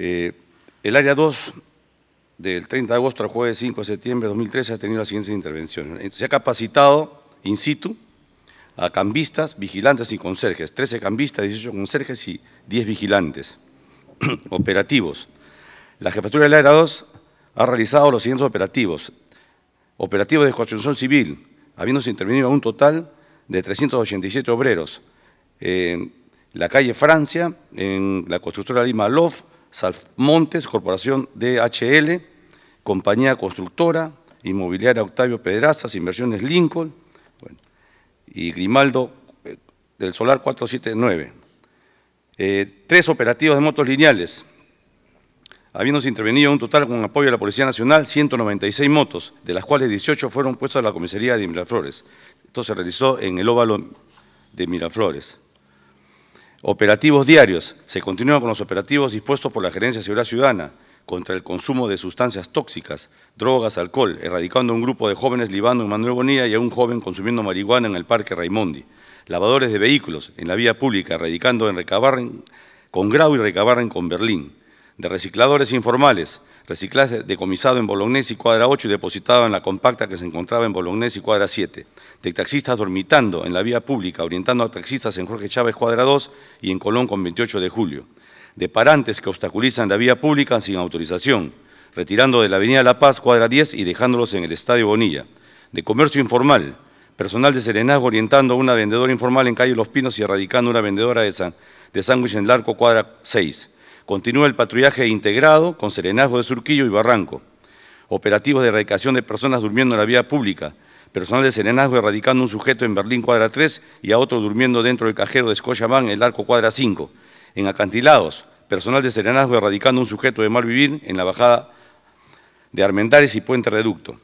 Eh, el área 2 del 30 de agosto al jueves 5 de septiembre de 2013 ha tenido las siguientes intervenciones. Eh, se ha capacitado in situ a cambistas, vigilantes y conserjes, 13 cambistas, 18 conserjes y 10 vigilantes operativos. La jefatura del área 2 ha realizado los siguientes operativos. Operativos de construcción civil, habiéndose intervenido un total de 387 obreros. En la calle Francia, en la constructora Lima Lof, Montes, Corporación DHL, Compañía Constructora, Inmobiliaria Octavio Pedrazas, Inversiones Lincoln y Grimaldo eh, del Solar 479. Eh, tres operativos de motos lineales, habiéndose intervenido un total con apoyo de la Policía Nacional 196 motos, de las cuales 18 fueron puestas a la comisaría de Miraflores. Esto se realizó en el óvalo de Miraflores. Operativos diarios. Se continúan con los operativos dispuestos por la Gerencia de Ciudadana contra el consumo de sustancias tóxicas, drogas, alcohol, erradicando a un grupo de jóvenes libando en Manuel Bonilla y a un joven consumiendo marihuana en el Parque Raimondi. Lavadores de vehículos en la vía pública, erradicando en Recabarren con Grau y Recabarren con Berlín. De recicladores informales, reciclaje decomisado en Bolognesi, cuadra 8, y depositado en la compacta que se encontraba en Bolognesi, cuadra 7, de taxistas dormitando en la vía pública, orientando a taxistas en Jorge Chávez, cuadra 2, y en Colón con 28 de julio, de parantes que obstaculizan la vía pública sin autorización, retirando de la avenida La Paz, cuadra 10, y dejándolos en el Estadio Bonilla, de comercio informal, personal de Serenazgo orientando a una vendedora informal en calle Los Pinos y erradicando una vendedora de, sándwich en Larco, cuadra 6, Continúa el patrullaje integrado con serenazgo de Surquillo y Barranco. Operativos de erradicación de personas durmiendo en la vía pública. Personal de serenazgo erradicando un sujeto en Berlín cuadra 3 y a otro durmiendo dentro del cajero de Escoyamán en el arco cuadra 5. En acantilados, personal de serenazgo erradicando un sujeto de mal vivir en la bajada de Armendares y Puente Reducto.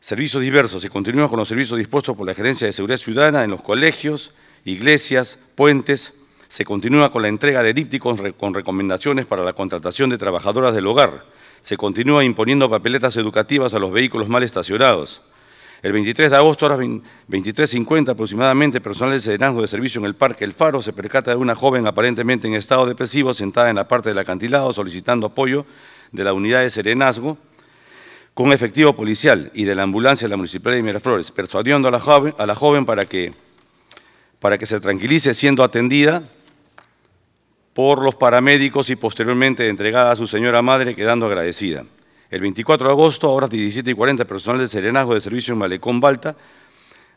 Servicios diversos. Se continúa con los servicios dispuestos por la Gerencia de Seguridad Ciudadana en los colegios, iglesias, puentes, se continúa con la entrega de dípticos con recomendaciones para la contratación de trabajadoras del hogar. Se continúa imponiendo papeletas educativas a los vehículos mal estacionados. El 23 de agosto, a las 23.50 aproximadamente, personal de Serenazgo de Servicio en el Parque El Faro se percata de una joven aparentemente en estado depresivo sentada en la parte del acantilado solicitando apoyo de la unidad de Serenazgo con efectivo policial y de la ambulancia de la Municipalidad de Miraflores, persuadiendo a la joven para que para que se tranquilice siendo atendida por los paramédicos y posteriormente entregada a su señora madre quedando agradecida. El 24 de agosto, a horas 17 y 40, personal del Serenazgo de Servicio en Malecón Balta,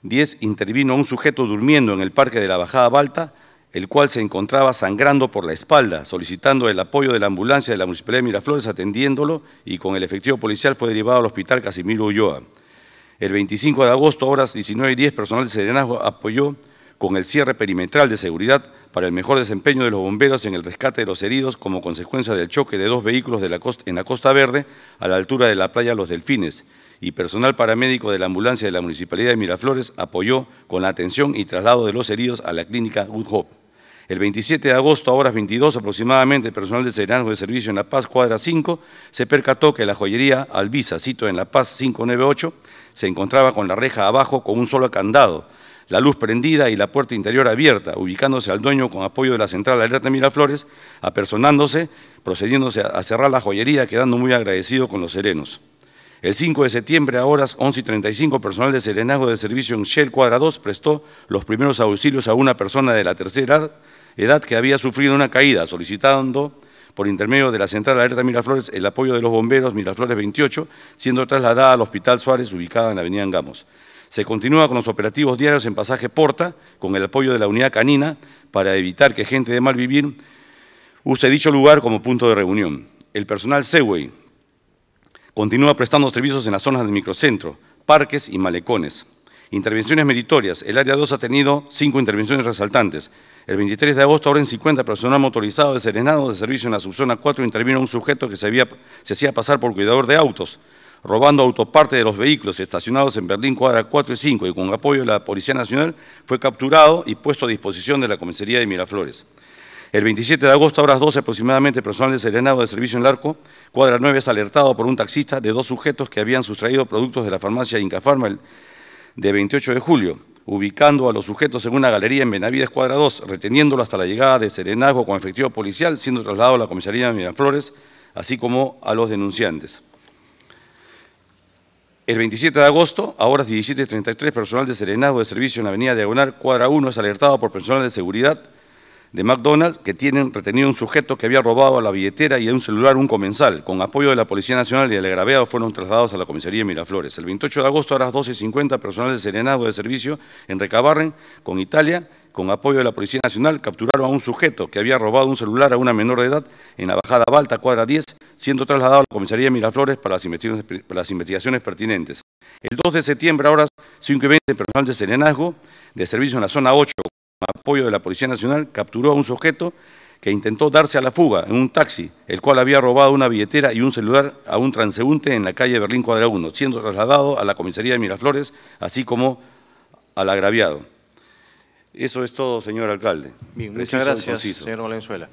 10 intervino un sujeto durmiendo en el parque de la Bajada Balta, el cual se encontraba sangrando por la espalda, solicitando el apoyo de la ambulancia de la Municipalidad de Miraflores atendiéndolo y con el efectivo policial fue derivado al Hospital Casimiro Ulloa. El 25 de agosto, a horas 19 y 10, personal de Serenazgo apoyó con el cierre perimetral de seguridad para el mejor desempeño de los bomberos en el rescate de los heridos como consecuencia del choque de dos vehículos en la Costa Verde a la altura de la playa Los Delfines y personal paramédico de la ambulancia de la Municipalidad de Miraflores apoyó con la atención y traslado de los heridos a la clínica Good Hope. El 27 de agosto, a horas 22 aproximadamente, el personal del Serenazgo de Servicio en La Paz, cuadra 5, se percató que la joyería Albiza, cito en La Paz 598, se encontraba con la reja abajo con un solo candado, la luz prendida y la puerta interior abierta, ubicándose al dueño con apoyo de la central Alerta Miraflores, apersonándose, procediéndose a cerrar la joyería, quedando muy agradecido con los serenos. El 5 de septiembre, a horas 11 y 35, personal de serenazgo de servicio en Shell Cuadra 2 prestó los primeros auxilios a una persona de la tercera edad que había sufrido una caída, solicitando por intermedio de la Central Alerta Miraflores el apoyo de los bomberos Miraflores 28, siendo trasladada al Hospital Suárez, ubicada en la Avenida Angamos. Se continúa con los operativos diarios en pasaje Porta, con el apoyo de la unidad canina, para evitar que gente de mal vivir use dicho lugar como punto de reunión. El personal Segway continúa prestando servicios en las zonas del microcentro, parques y malecones. Intervenciones meritorias. El área 2 ha tenido cinco intervenciones resaltantes. El 23 de agosto, ahora en 50, personal motorizado de Serenado de servicio en la subzona 4 intervino un sujeto que se hacía pasar por cuidador de autos robando autoparte de los vehículos estacionados en Berlín cuadra 4 y 5 y con apoyo de la Policía Nacional, fue capturado y puesto a disposición de la comisaría de Miraflores. El 27 de agosto, a horas 12 aproximadamente, personal de Serenado de Servicio en Arco cuadra 9, es alertado por un taxista de dos sujetos que habían sustraído productos de la farmacia Incafarma de 28 de julio, ubicando a los sujetos en una galería en Benavides Cuadra 2, reteniéndolo hasta la llegada de Serenazgo con efectivo policial, siendo trasladado a la comisaría de Miraflores, así como a los denunciantes. El 27 de agosto, a horas 17.33, personal de Serenazgo de Servicio en la Avenida Diagonal, cuadra 1, es alertado por personal de seguridad de McDonald's que tienen retenido un sujeto que había robado la billetera y a un celular un comensal. Con apoyo de la Policía Nacional y el fueron trasladados a la comisaría de Miraflores. El 28 de agosto, a las 12.50, personal de Serenazgo de Servicio en Recabarren, con Italia, con apoyo de la Policía Nacional, capturaron a un sujeto que había robado un celular a una menor de edad en la bajada Balta, cuadra 10, siendo trasladado a la comisaría de Miraflores para las investigaciones, pertinentes. El 2 de septiembre, a horas 5 y 20, personal de serenazgo de servicio en la zona 8, con apoyo de la Policía Nacional, capturó a un sujeto que intentó darse a la fuga en un taxi, el cual había robado una billetera y un celular a un transeúnte en la calle Berlín Cuadra 1, siendo trasladado a la comisaría de Miraflores, así como al agraviado. Eso es todo, señor alcalde. muchas gracias, señor Valenzuela.